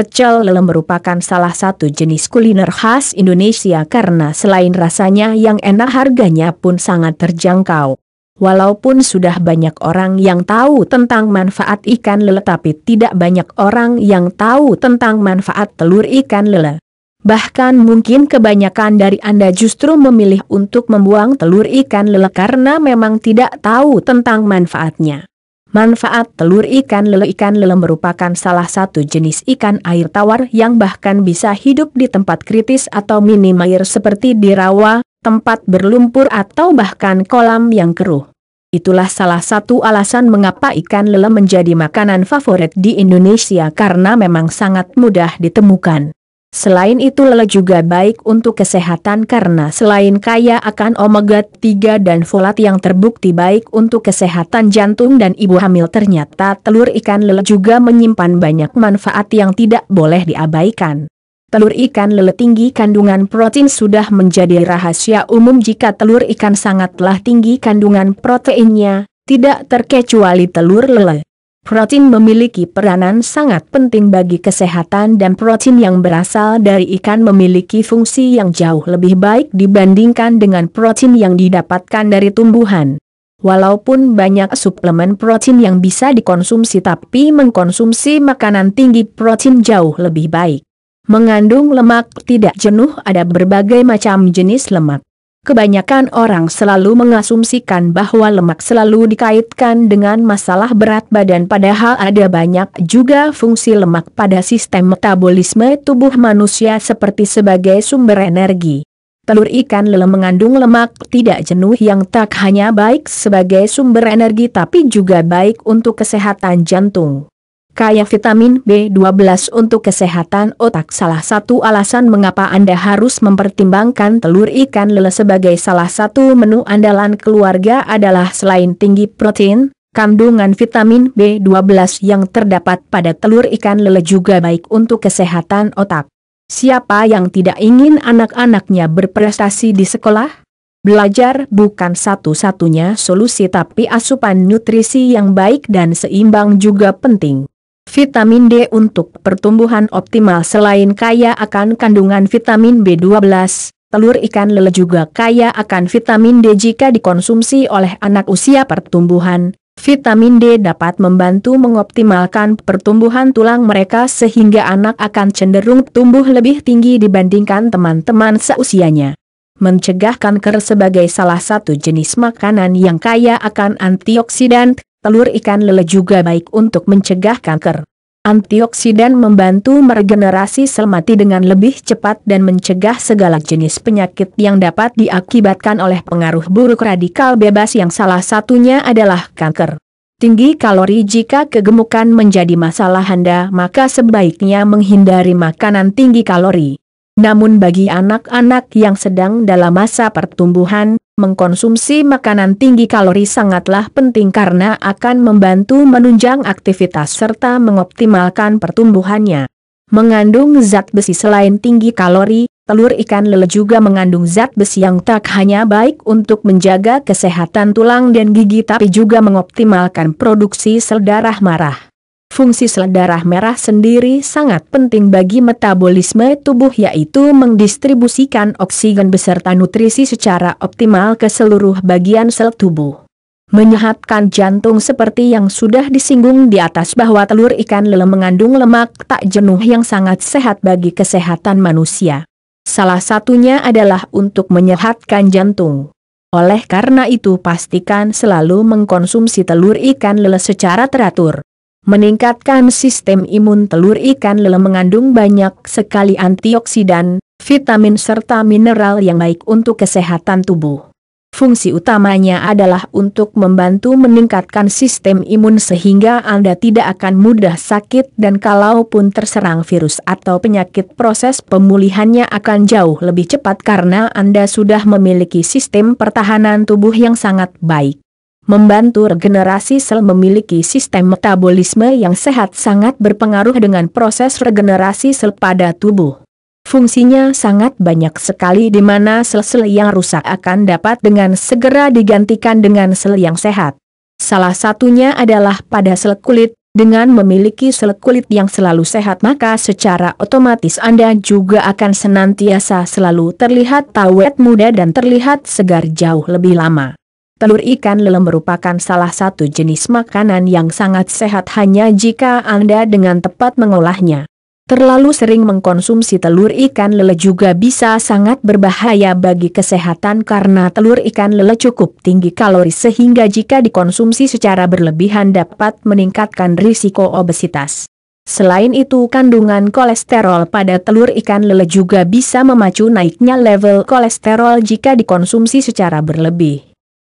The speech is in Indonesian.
Pecel lele merupakan salah satu jenis kuliner khas Indonesia karena selain rasanya yang enak harganya pun sangat terjangkau. Walaupun sudah banyak orang yang tahu tentang manfaat ikan lele tapi tidak banyak orang yang tahu tentang manfaat telur ikan lele. Bahkan mungkin kebanyakan dari Anda justru memilih untuk membuang telur ikan lele karena memang tidak tahu tentang manfaatnya. Manfaat telur ikan lele Ikan lele merupakan salah satu jenis ikan air tawar yang bahkan bisa hidup di tempat kritis atau minim air seperti di rawa, tempat berlumpur atau bahkan kolam yang keruh. Itulah salah satu alasan mengapa ikan lele menjadi makanan favorit di Indonesia karena memang sangat mudah ditemukan. Selain itu lele juga baik untuk kesehatan karena selain kaya akan omega 3 dan folat yang terbukti baik untuk kesehatan jantung dan ibu hamil ternyata telur ikan lele juga menyimpan banyak manfaat yang tidak boleh diabaikan. Telur ikan lele tinggi kandungan protein sudah menjadi rahasia umum jika telur ikan sangatlah tinggi kandungan proteinnya, tidak terkecuali telur lele. Protein memiliki peranan sangat penting bagi kesehatan dan protein yang berasal dari ikan memiliki fungsi yang jauh lebih baik dibandingkan dengan protein yang didapatkan dari tumbuhan. Walaupun banyak suplemen protein yang bisa dikonsumsi tapi mengkonsumsi makanan tinggi protein jauh lebih baik. Mengandung lemak tidak jenuh ada berbagai macam jenis lemak. Kebanyakan orang selalu mengasumsikan bahwa lemak selalu dikaitkan dengan masalah berat badan padahal ada banyak juga fungsi lemak pada sistem metabolisme tubuh manusia seperti sebagai sumber energi. Telur ikan lele mengandung lemak tidak jenuh yang tak hanya baik sebagai sumber energi tapi juga baik untuk kesehatan jantung. Kaya vitamin B12 untuk kesehatan otak salah satu alasan mengapa Anda harus mempertimbangkan telur ikan lele sebagai salah satu menu andalan keluarga adalah selain tinggi protein, kandungan vitamin B12 yang terdapat pada telur ikan lele juga baik untuk kesehatan otak. Siapa yang tidak ingin anak-anaknya berprestasi di sekolah? Belajar bukan satu-satunya solusi tapi asupan nutrisi yang baik dan seimbang juga penting. Vitamin D untuk pertumbuhan optimal selain kaya akan kandungan vitamin B12, telur ikan lele juga kaya akan vitamin D jika dikonsumsi oleh anak usia pertumbuhan. Vitamin D dapat membantu mengoptimalkan pertumbuhan tulang mereka sehingga anak akan cenderung tumbuh lebih tinggi dibandingkan teman-teman seusianya. Mencegah kanker sebagai salah satu jenis makanan yang kaya akan antioksidan, telur ikan lele juga baik untuk mencegah kanker. Antioksidan membantu meregenerasi sel mati dengan lebih cepat dan mencegah segala jenis penyakit yang dapat diakibatkan oleh pengaruh buruk radikal bebas yang salah satunya adalah kanker. Tinggi kalori jika kegemukan menjadi masalah Anda maka sebaiknya menghindari makanan tinggi kalori. Namun bagi anak-anak yang sedang dalam masa pertumbuhan, mengkonsumsi makanan tinggi kalori sangatlah penting karena akan membantu menunjang aktivitas serta mengoptimalkan pertumbuhannya. Mengandung zat besi selain tinggi kalori, telur ikan lele juga mengandung zat besi yang tak hanya baik untuk menjaga kesehatan tulang dan gigi tapi juga mengoptimalkan produksi sel darah marah. Fungsi sel darah merah sendiri sangat penting bagi metabolisme tubuh yaitu mendistribusikan oksigen beserta nutrisi secara optimal ke seluruh bagian sel tubuh. Menyehatkan jantung seperti yang sudah disinggung di atas bahwa telur ikan lele mengandung lemak tak jenuh yang sangat sehat bagi kesehatan manusia. Salah satunya adalah untuk menyehatkan jantung. Oleh karena itu pastikan selalu mengkonsumsi telur ikan lele secara teratur meningkatkan sistem imun telur ikan lele mengandung banyak sekali antioksidan, vitamin serta mineral yang baik untuk kesehatan tubuh. Fungsi utamanya adalah untuk membantu meningkatkan sistem imun sehingga Anda tidak akan mudah sakit dan kalaupun terserang virus atau penyakit proses pemulihannya akan jauh lebih cepat karena Anda sudah memiliki sistem pertahanan tubuh yang sangat baik membantu regenerasi sel memiliki sistem metabolisme yang sehat sangat berpengaruh dengan proses regenerasi sel pada tubuh. Fungsinya sangat banyak sekali di mana sel-sel yang rusak akan dapat dengan segera digantikan dengan sel yang sehat. Salah satunya adalah pada sel kulit, dengan memiliki sel kulit yang selalu sehat maka secara otomatis Anda juga akan senantiasa selalu terlihat tawet muda dan terlihat segar jauh lebih lama. Telur ikan lele merupakan salah satu jenis makanan yang sangat sehat hanya jika Anda dengan tepat mengolahnya. Terlalu sering mengkonsumsi telur ikan lele juga bisa sangat berbahaya bagi kesehatan karena telur ikan lele cukup tinggi kalori sehingga jika dikonsumsi secara berlebihan dapat meningkatkan risiko obesitas. Selain itu kandungan kolesterol pada telur ikan lele juga bisa memacu naiknya level kolesterol jika dikonsumsi secara berlebih.